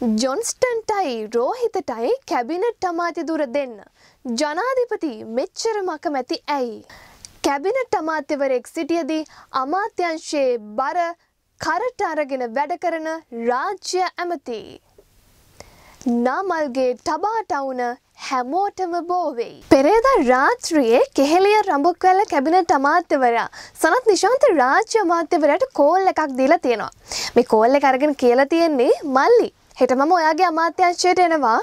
ජොන්ස්ටන්ටයි රෝහිතටයි cabinet අමාති දුර දෙන්න. ජනාධිපති මෙච්චර මකමැති ඇයි. කැබිනට් අමාත්‍යවරෙක් සිටියදී අමාත්‍යංශයේ බර කරට අරගෙන වැඩ කරන රාජ්‍ය ඇමති. නාමල්ගේ ටබාටවුන හැමෝටම බෝවෙයි. පෙරේද රාත්‍රියයේ කෙහෙලිය රඹුක්වැල්ල කැබිනට අමාත්‍යවරයා සනත් නිශාන්ත රාජ්‍ය අමාත්‍යවරයට කෝල් එකක් දීලා තියෙනවා. මේ කෝල් එක අරගෙන කියලා තියෙන්නේ මල්ලි හෙට මම ඔයාගේ අමාත්‍යංශයට එනවා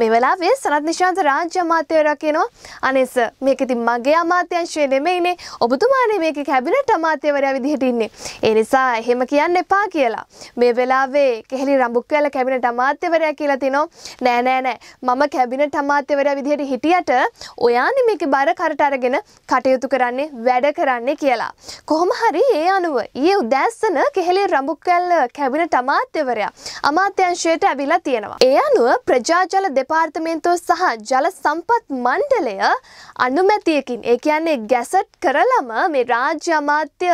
මේ වෙලාවේ සනත් නිශාන්ත රාජ්‍ය අමාත්‍යවරයා කියනවා අනේ සර් මේක ඉතින් මගේ අමාත්‍යංශය නෙමෙයිනේ ඔබතුමානේ මේක කැබිනට් අමාත්‍යවරයා විදිහට ඉන්නේ ඒ නිසා එහෙම කියන්න එපා කියලා මේ වෙලාවේ කෙහෙලි රඹුක්වැල කැබිනට් අමාත්‍යවරයා කියලා තිනවා නෑ නෑ නෑ මම කැබිනට් අමාත්‍යවරයා විදිහට හිටියට ඔයානේ මේකේ බර කරට අරගෙන කටයුතු කරන්නේ වැඩ කරන්නේ කියලා කොහොම හරි ඒ අනුව ඊයේ උදෑසන කෙහෙලි රඹුක්වැල කැබිනට් අමාත්‍යවරයා අමාත්‍යංශය තත්ත්වයට ඇවිලා තියෙනවා. ඒ අනුව ප්‍රජාජල දෙපාර්තමේන්තුව සහ ජල සම්පත් මණ්ඩලය අනුමැතියකින් ඒ කියන්නේ ගැසට් කරලම මේ රාජ්‍ය අමාත්‍ය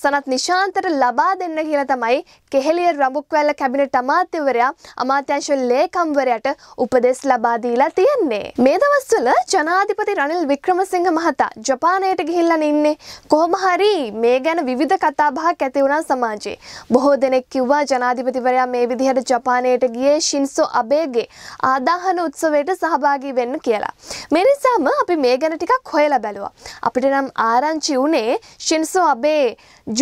සනත් නිශාන්තට ලබා දෙන්න කියලා තමයි කෙහෙලිය රඹුක්වැල්ල කැබිනට් අමාත්‍යවරයා අමාත්‍යංශ ලේකම්වරයාට උපදෙස් ලබා දීලා තියෙන්නේ. මේ දවස්වල ජනාධිපති රනිල් වික්‍රමසිංහ මහතා ජපානයට ගිහිල්ලා ඉන්නේ. කොහොම හරි මේ ගැන විවිධ කතාබහක් ඇති වුණා සමාජයේ. බොහෝ දෙනෙක් කිව්වා ජනාධිපතිවරයා මේ විදිහට ජපානයට විදියට ගියේ ශින්සෝ අබේගේ ආදාහන උත්සවයට සහභාගී වෙන්න කියලා. මේ නිසාම අපි මේ ගැන ටිකක් හොයලා බැලුවා. අපිට නම් ආරංචි වුණේ ශින්සෝ අබේ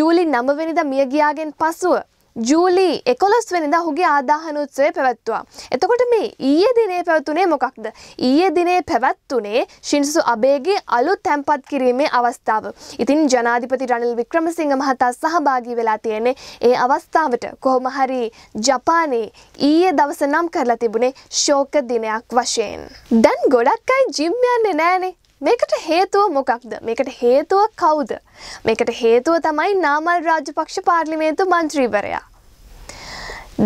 ජූලි 9 වෙනිදා මිය ගියාගෙන් පසුව ජූලි එකොළොස්වනිදා හුගේ ආදාහනොත්සවය පැවැත්වා. එතකොට මේ ඊයේ දිනේ පැවතුනේ මොකක්ද. ඊයේ දිනේ පැවැත්තුනේ ශින්සු අබේගේ අලු තැන්පත් කිරීමේ අවස්ථාව. ඉතින් ජනාධිපති රනිල් වික්‍රමසිංහ මහතා සහභාගී වෙලා තියෙන්නේ ඒ අවස්ථාවට කොහොමහරි ජපානයේ ඊයේ දවස නම් කරලා තිබුණේ ශෝක දිනයක් වශයෙන්. දැන් ගොඩක් අයි ජිම් යන්නේ නෑනේ මේකට හේතුව මොකක්ද මේකට හේතුව කවුද මේකට හේතුව තමයි නාමල් රාජපක්ෂ පාර්ලිමේන්තු මන්ත්‍රීවරයා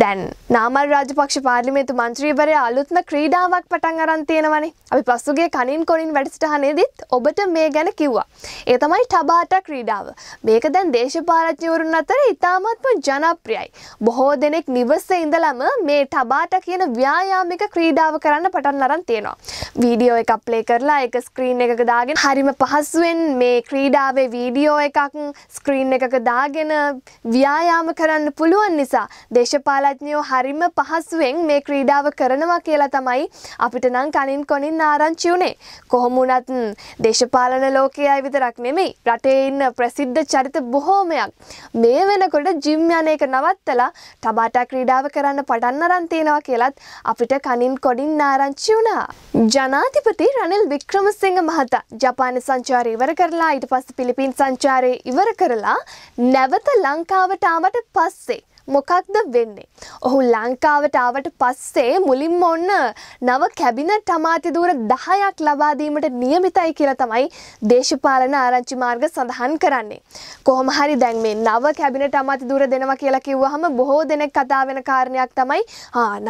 දැන් නාමල් රාජපක්ෂ පාර්ලිමේතු මන්ත්‍රීවරය අලුත්ම ක්‍රීඩාවක් පටන් අරන් තියෙනවනේ. අපි පසුගිය කනින් කොනින් වැඩසටහනේදීත් ඔබට මේ ගැන කිව්වා. ඒ තමයි ටබාටා ක්‍රීඩාව. මේක දැන් දේශපාලඥවරුන් අතර ඉතාමත්ම ජනප්‍රියයි. බොහෝ දෙනෙක් නිවසේ ඉඳලම මේ ටබාටා කියන ව්‍යායාමික ක්‍රීඩාව කරන්න පටන් අරන් තියෙනවා. වීඩියෝ එකක් ප්ලේ කරලා ඒක ස්ක්‍රීන් එකක දාගෙන හරිම පහසුවෙන් මේ ක්‍රීඩාවේ වීඩියෝ එකක් ස්ක්‍රීන් එකක දාගෙන ව්‍යායාම කරන්න පුළුවන් නිසා දේශපාලන තාක්ෂණිකාලඥයෝ හරිම පහසුවෙන් මේ ක්‍රීඩාව කරනවා කියලා තමයි අපිට නම් කනින් කොනින් ආරංචි වුණේ. කොහොම වුණත් දේශපාලන ලෝකයයි විතරක් නෙමෙයි රටේ ඉන්න ප්‍රසිද්ධ චරිත බොහෝමයක් මේ වෙනකොට ජිම් යන එක නවත්තලා ටබාටා ක්‍රීඩාව කරන්න පටන් අරන් තියෙනවා කියලත් අපිට කනින් කොඩින් ආරංචි වුණා. ජනාධිපති රනිල් වික්‍රමසිංහ මහතා ජපාන සංචාරය ඉවර කරලා ඊට පස්සේ පිලිපීන් සංචාරය ඉවර කරලා නැවත ලංකාවට ආවට පස්සේ මොකක්ද වෙන්නේ. ඔහු ලංකාවට ආවට පස්සේ මුලින්ම ඔන්න නව කැබිනට් අමාත්‍යදූර දහයක් ලබාදීමට නියමිතයි කියලා තමයි දේශපාලන ආරංචි මාර්ග සඳහන් කරන්නේ. කොහොම හරි දැන් මේ නව කැබිනට අමාතිදූර දෙනවා කියලා කිව්වහම බොහෝ දෙනෙක් කතා වෙන කාරණයක් තමයි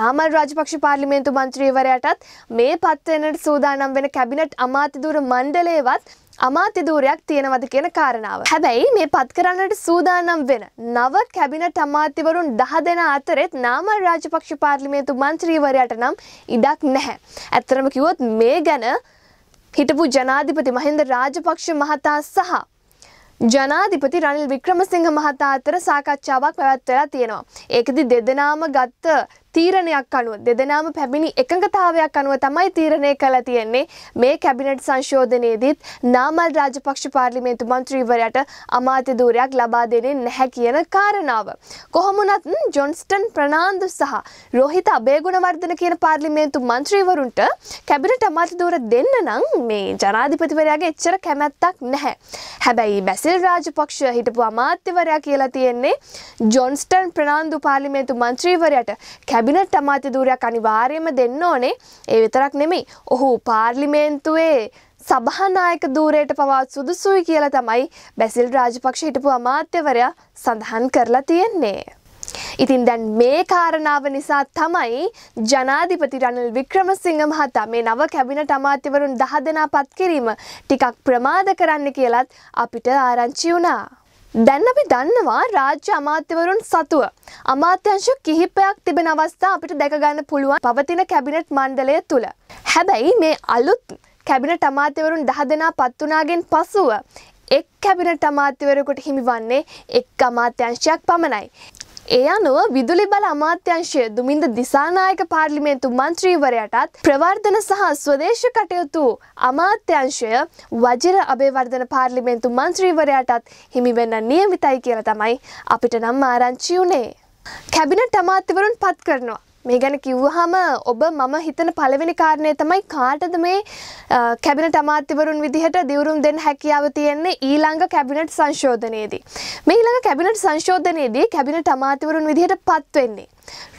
නාමල් රාජපක්ෂ පාර්ලිමේන්තු මන්ත්‍රීවරයටත් මේ පත්වෙනට සූදානම් වෙන කැබිනට් අමාතිදූර මණ්ඩලේවත් අමාත්‍ය ධූරයක් තියෙනවද කියන කාරණාව. හැබැයි මේ පත් කරන්නට සූදානම් වෙන නව කැබිනට් අමාත්‍යවරුන් දහ දෙනා අතරෙත් නාමල් රාජපක්ෂ පාර්ලිමේන්තු මන්ත්‍රීවරයාට නම් ඉඩක් නැහැ. ඇත්තරම කිව්වොත් මේ ගැන හිටපු ජනාධිපති මහින්ද රාජපක්ෂ මහතා සහ ජනාධිපති රනිල් වික්‍රමසිංහ මහතා අතර සාකච්ඡාවක් පැවැත්වලා තියෙනවා. ඒකෙදි දෙදෙනාම ගත්ත තීරණයක් අනුව දෙදෙනාම පැමිණි එකඟතාවයක් අනුව තමයි තීරණය කළා තියෙන්නේ මේ කැබිනට් සංශෝධනයේදීත් නාමල් රාජපක්ෂ පාර්ලිමේන්තු මන්ත්‍රීවරයාට අමාත්‍ය ධූරයක් ලබා දෙන්නේ නැහැ කියන කාරණාව. කොහොමුණත් ජොන්ස්ටන් ප්‍රනාන්දු සහ රෝහිත අබේගුණවර්ධන කියන පාර්ලිමේන්තු මන්ත්‍රීවරුන්ට කැබිනට් අමාත්‍ය ධූර දෙන්න නම් මේ ජනාධිපතිවරයාගේ එච්චර කැමැත්තක් නැහැ. හැබැයි බැසිල් රාජපක්ෂ හිටපු අමාත්‍යවරයා කියලා තියෙන්නේ ජොන්ස්ටන් ප්‍රනාන්දු පාර්ලිමේන්තු මන්ත්‍රීවරයාට කැ කැබිනට් අමාත්‍යදූරයක් අනිවාර්යම දෙන්න ඕනේ ඒ විතරක් නෙමෙයි ඔහු පාර්ලිමේන්තුවේ සභානායක දූරයට පවත් සුදුසුයි කියලා තමයි බැසිල් රාජපක්ෂ හිටපු අමාත්‍යවරයා සඳහන් කරලා තියෙන්නේ. ඉතින් දැන් මේ කාරණාව නිසා තමයි ජනාධිපති රනිල් වික්‍රමසිංහ මහතා මේ නව කැබිනට අමාත්‍යවරුන් දහ දෙනා පත් කිරීම ටිකක් ප්‍රමාද කරන්න කියලත් අපිට ආරංචි වුණා. දැන් අපි දන්නවා රාජ්‍ය අමාත්‍යවරුන් සතුව. අමාත්‍යංශ කිහිපයක් තිබෙන අවස්ථා අපිට දැකගන්න පුළුවන් පවතින කැබිනට් මණ්ඩලය තුළ. හැබැයි මේ අලුත් කැබිනට අමාත්‍යවරුන් දහ දෙනා පත්වනාගෙන් පසුව එක් කැබිනට අමාත්‍යවරකුට හිමිවන්නේ එක් අමාත්‍යංශයක් පමණයි. ඒ අනුව විදුලි බල අමාත්‍යංශය දුමින්ද දිසානායක පාර්ලිමේන්තු මන්ත්‍රීවරයටත් ප්‍රවර්ධන සහ ස්වදේශ කටයුතු අමාත්‍යංශය වජිර අභේවර්ධන පාර්ලිමේන්තු මන්ත්‍රීවරයටත් හිමිවෙන්න නියමිතයි කියලා තමයි අපිට නම් ආරංචි වුණේ. කැබිනට් අමාත්‍යවරුන් පත් කරනවා. මේ ගැන කිව්වහම ඔබ මම හිතන පළවෙනි කාරණය තමයි කාටද මේ කැබිනට අමාත්‍යවරුන් විදිහට දිවුරුම් දෙන්න හැකියාව තියෙන්නේ ඊළඟ කැබිනට් සංශෝධනයේදී. මේ ඊළඟ කැබිනට් සංශෝධනයේදී කැබිනට අමාත්‍යවරුන් විදිහට පත්වෙන්නේ.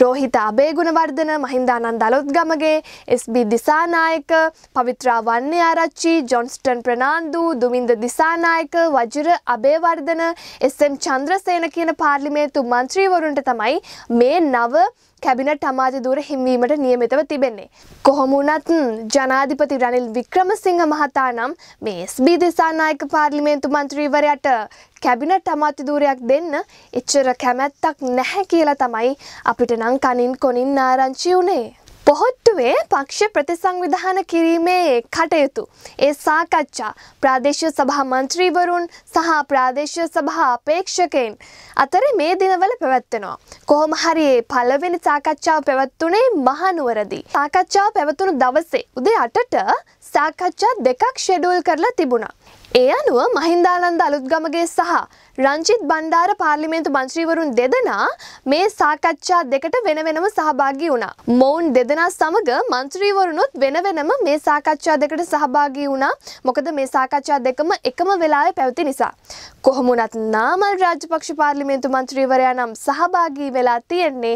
Rohitha Abeygunawardena Mahindananda අලොත්ගමගේ SB Dissanayake Pavithra Wanniarachchi Johnston Fernando Duminda Dissanayake Wajira Abeywardena S M. Chandrasena කියන පාර්ලිමේන්තු මන්ත්‍රීවරුන්ට තමයි මේ නව කැබිනට් අමාතිදූර හිම්වීමට නියමිතව තිබෙන්නේ. කොහොමුණත් ජනාධිපති රනිල් වික්‍රමසිංහ මහතා නම් මේ ස්බී දෙසානායක පාර්ලිමේන්තු මන්ත්‍රීවරයට කැබිනට් අමාතිදූරයක් දෙන්න එච්චර කැමැත්තක් නැහැ කියලා තමයි අපිට නං කනින් කොනින් නාරංචි වුණේ. පොහොට්ටුවේ පක්ෂ ප්‍රතිසංවිධාන කිරීමේ කටයුතු. ඒ සාකච්ඡා ප්‍රාදේශය සභහා මන්ත්‍රීවරුන් සහ ප්‍රාදේශය සභහා අපේක්ෂකයින් අතර මේ දිනවල පැවැත්වෙනවා. කොහොම හරියේ පලවෙනි සාකච්ඡාව පැවැත්වුනේ මහනුවරදි. සාකච්ඡාව පැවතුණු දවසේ උදේ අටට සාකච්ඡා දෙකක් ෂෙඩුවල් කරලා තිබුණා. ඒ අනුව මහින්දාලන්ද අලුත්ගමගේ සහ රංචිත් බණ්ඩාර පාර්ලිමේන්තු මන්ත්‍රීවරුන් දෙදෙනා මේ සාකච්ඡා දෙකට වෙන වෙනම සහභාගී වුණා. මොවුන් දෙදෙනා සමග මන්ත්‍රීවරුනුත් වෙන වෙනම මේ සාකච්ඡා දෙකට සහභාගී වුණා. මොකද මේ සාකච්ඡා දෙකම එකම වෙලාවේ පැවති නිසා. කොහොම වුණත් නාමල් රාජපක්ෂ පාර්ලිමේන්තු මන්ත්‍රීවරයා නම් සහභාගී වෙලා තියෙන්නේ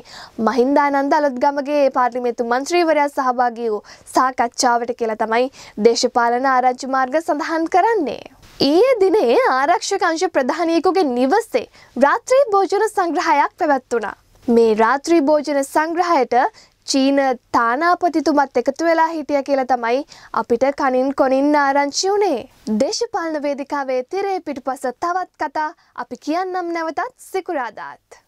මහින්දානන්ද අලත්ගමගේ පාර්ලිමේන්තු මන්ත්‍රීවරයා සහභාගී වූ සාකච්ඡාවට කියලා තමයි දේශපාලන ආරංචි මාර්ග සඳහන් කරන්නේ. ඊයේ දිනේ ආරක්ෂක අංශ ප්‍රධානයකුගේ නිවසේ රාත්‍රී භෝජන සංග්‍රහයක් පැවැත්වුණා. මේ රාත්‍රී භෝජන සංග්‍රහයට චීන තානාපතිතුමත් එකතු වෙලා හිටිය කියලා තමයි අපිට කනින් කොනින් ආරංචි වුණේ. දේශපාලන වේදිකාවේ තිරේ පිටුපස තවත් කතා අපි කියන්නම් නැවතත් සිකුරාදාත්.